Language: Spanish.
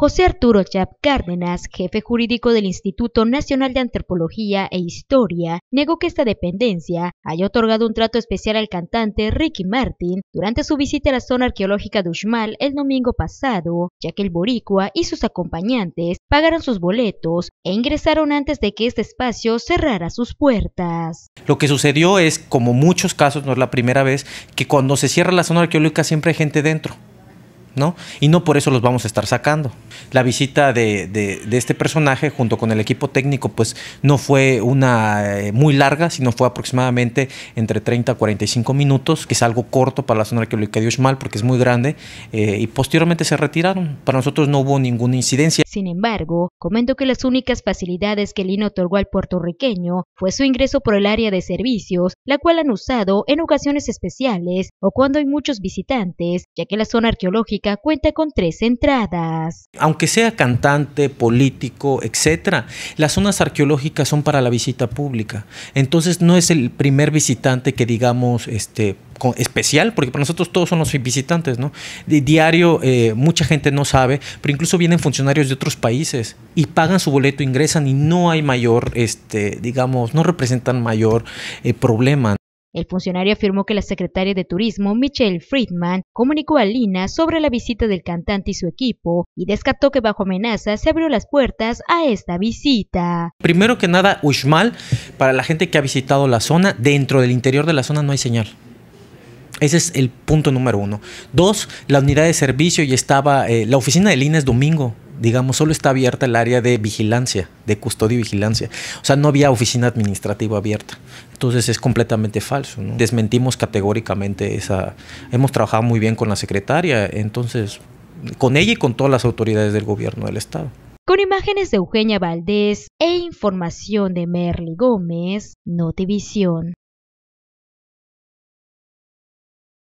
José Arturo Chap Cárdenas, jefe jurídico del Instituto Nacional de Antropología e Historia, negó que esta dependencia haya otorgado un trato especial al cantante Ricky Martin durante su visita a la zona arqueológica de Uxmal el domingo pasado, ya que el boricua y sus acompañantes pagaron sus boletos e ingresaron antes de que este espacio cerrara sus puertas. Lo que sucedió es, como muchos casos, no es la primera vez, que cuando se cierra la zona arqueológica siempre hay gente dentro. Y no por eso los vamos a estar sacando. La visita de, de, este personaje junto con el equipo técnico, pues no fue una eh, muy larga, sino fue aproximadamente entre 30 a 45 minutos, que es algo corto para la zona arqueológica de Uxmal porque es muy grande, eh, y posteriormente se retiraron. Para nosotros no hubo ninguna incidencia. Sin embargo, comento que las únicas facilidades que INO otorgó al puertorriqueño fue su ingreso por el área de servicios, la cual han usado en ocasiones especiales o cuando hay muchos visitantes, ya que la zona arqueológica cuenta con tres entradas. Aunque sea cantante, político, etcétera, las zonas arqueológicas son para la visita pública. Entonces no es el primer visitante que digamos este especial, porque para nosotros todos son los visitantes, ¿no? diario eh, mucha gente no sabe, pero incluso vienen funcionarios de otros países y pagan su boleto, ingresan y no hay mayor, este, digamos, no representan mayor eh, problema. El funcionario afirmó que la secretaria de Turismo, Michelle Friedman, comunicó a Lina sobre la visita del cantante y su equipo y descartó que bajo amenaza se abrió las puertas a esta visita. Primero que nada, Uxmal, para la gente que ha visitado la zona, dentro del interior de la zona no hay señal. Ese es el punto número uno. Dos, la unidad de servicio y estaba, eh, la oficina de Lina es domingo, digamos, solo está abierta el área de vigilancia, de custodia y vigilancia. O sea, no había oficina administrativa abierta. Entonces es completamente falso. Desmentimos categóricamente esa... Hemos trabajado muy bien con la secretaria, entonces, con ella y con todas las autoridades del gobierno del Estado. Con imágenes de Eugenia Valdés e información de Merly Gómez, Notivisión.